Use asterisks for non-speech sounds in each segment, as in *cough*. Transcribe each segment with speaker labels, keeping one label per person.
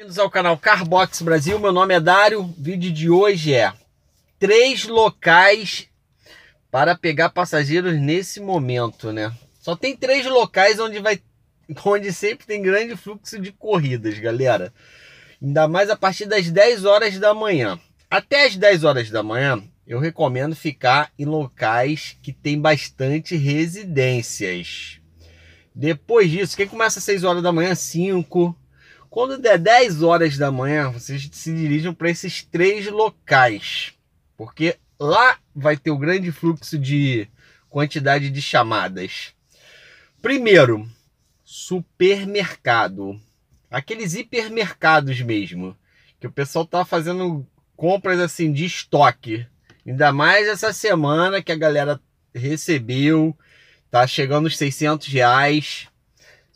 Speaker 1: Bem-vindos ao canal Carbox Brasil, meu nome é Dário. O vídeo de hoje é três locais para pegar passageiros nesse momento, né? Só tem três locais onde vai *laughs* onde sempre tem grande fluxo de corridas, galera. Ainda mais a partir das 10 horas da manhã. Até as 10 horas da manhã, eu recomendo ficar em locais que tem bastante residências. Depois disso, quem começa às 6 horas da manhã, 5, quando der 10 horas da manhã, vocês se dirigem para esses três locais, porque lá vai ter o grande fluxo de quantidade de chamadas. Primeiro, supermercado. Aqueles hipermercados mesmo, que o pessoal tá fazendo compras assim de estoque. Ainda mais essa semana que a galera recebeu, tá chegando os 600 reais.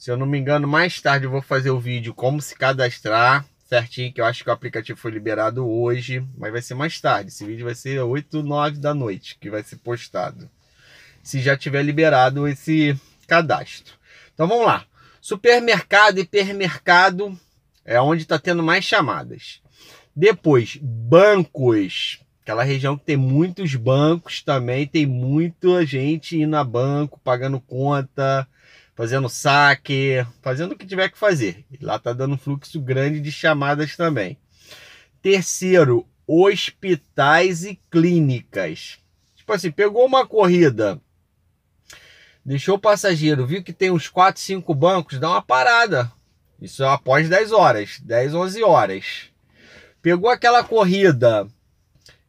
Speaker 1: Se eu não me engano, mais tarde eu vou fazer o vídeo como se cadastrar certinho, que eu acho que o aplicativo foi liberado hoje, mas vai ser mais tarde. Esse vídeo vai ser 8, 9 da noite que vai ser postado. Se já tiver liberado esse cadastro. Então vamos lá. Supermercado, hipermercado é onde está tendo mais chamadas. Depois, bancos. Aquela região que tem muitos bancos também, tem muita gente indo a banco, pagando conta, fazendo saque, fazendo o que tiver que fazer. E lá tá dando um fluxo grande de chamadas também. Terceiro, hospitais e clínicas. Tipo assim, pegou uma corrida, deixou o passageiro, viu que tem uns 4, 5 bancos, dá uma parada. Isso é após 10 horas, 10, 11 horas. Pegou aquela corrida,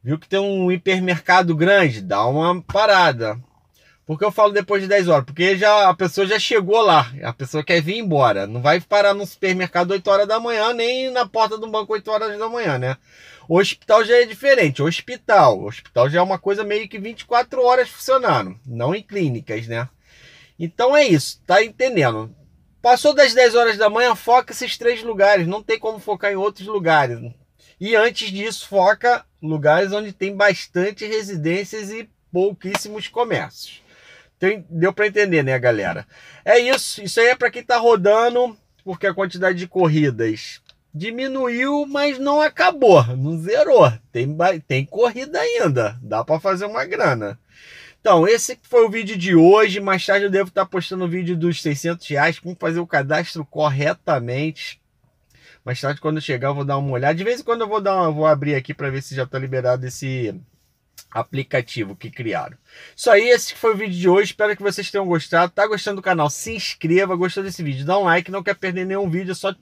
Speaker 1: viu que tem um hipermercado grande, dá uma parada. Por que eu falo depois de 10 horas? Porque já a pessoa já chegou lá, a pessoa quer vir embora. Não vai parar no supermercado 8 horas da manhã, nem na porta do banco 8 horas da manhã, né? O hospital já é diferente. O hospital, o hospital já é uma coisa meio que 24 horas funcionando, não em clínicas, né? Então é isso, tá entendendo? Passou das 10 horas da manhã, foca esses três lugares, não tem como focar em outros lugares. E antes disso, foca lugares onde tem bastante residências e pouquíssimos comércios. Então, deu para entender, né, galera? É isso. Isso aí é para quem tá rodando, porque a quantidade de corridas diminuiu, mas não acabou, não zerou. Tem, tem corrida ainda, dá para fazer uma grana. Então, esse foi o vídeo de hoje. Mais tarde eu devo estar tá postando o vídeo dos 600 reais, como fazer o cadastro corretamente. Mais tarde, quando chegar, eu vou dar uma olhada. De vez em quando eu vou, dar uma, vou abrir aqui para ver se já está liberado esse aplicativo que criaram. Isso aí, esse foi o vídeo de hoje. Espero que vocês tenham gostado. Tá gostando do canal? Se inscreva. Gostou desse vídeo? Dá um like. Não quer perder nenhum vídeo. É só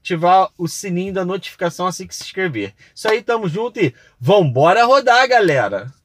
Speaker 1: ativar o sininho da notificação assim que se inscrever. Isso aí, tamo junto e vambora rodar, galera!